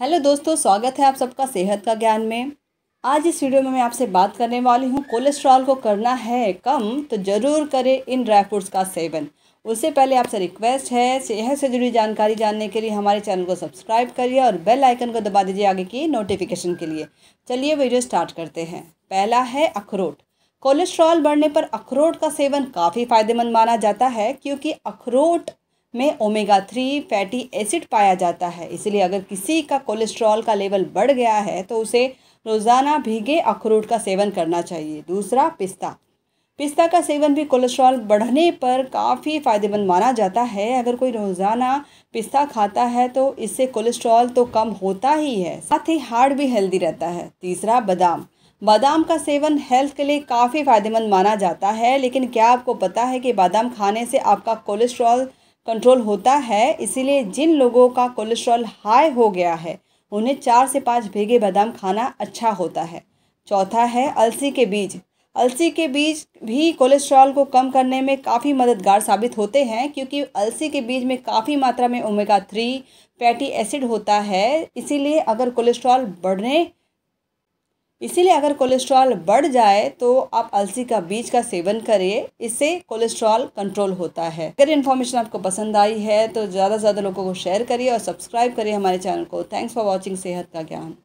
hello दोस्तों स्वागत है आप सबका सेहत का ज्ञान में आज इस वीडियो में मैं आपसे बात करने वाली हूँ कोलेस्ट्रॉल को करना है कम तो ज़रूर करें इन ड्राई फ्रूट्स का सेवन उससे पहले आपसे रिक्वेस्ट है सेहत से जुड़ी जानकारी जानने के लिए हमारे चैनल को सब्सक्राइब करिए और बेल आइकन को दबा दीजिए आगे की नोटिफिकेशन के लिए चलिए वीडियो स्टार्ट करते हैं पहला है अखरोट कोलेस्ट्रॉल बढ़ने पर अखरोट का सेवन काफ़ी फायदेमंद माना जाता है क्योंकि अखरोट में ओमेगा थ्री फैटी एसिड पाया जाता है इसलिए अगर किसी का कोलेस्ट्रॉल का लेवल बढ़ गया है तो उसे रोज़ाना भीगे अखरोट का सेवन करना चाहिए दूसरा पिस्ता पिस्ता का सेवन भी कोलेस्ट्रॉल बढ़ने पर काफ़ी फ़ायदेमंद माना जाता है अगर कोई रोज़ाना पिस्ता खाता है तो इससे कोलेस्ट्रॉल तो कम होता ही है साथ ही हार्ट भी हेल्दी रहता है तीसरा बादाम बादाम का सेवन हेल्थ के लिए काफ़ी फ़ायदेमंद माना जाता है लेकिन क्या आपको पता है कि बादाम खाने से आपका कोलेस्ट्रॉल कंट्रोल होता है इसीलिए जिन लोगों का कोलेस्ट्रॉल हाई हो गया है उन्हें चार से पाँच भीगे बादाम खाना अच्छा होता है चौथा है अलसी के बीज अलसी के बीज भी कोलेस्ट्रॉल को कम करने में काफ़ी मददगार साबित होते हैं क्योंकि अलसी के बीज में काफ़ी मात्रा में ओमेगा थ्री फैटी एसिड होता है इसीलिए अगर कोलेस्ट्रॉल बढ़ने इसीलिए अगर कोलेस्ट्रॉल बढ़ जाए तो आप अलसी का बीज का सेवन करिए इससे कोलेस्ट्रॉल कंट्रोल होता है अगर इन्फॉर्मेशन आपको पसंद आई है तो ज़्यादा से ज़्यादा लोगों को शेयर करिए और सब्सक्राइब करिए हमारे चैनल को थैंक्स फॉर वॉचिंग सेहत का ज्ञान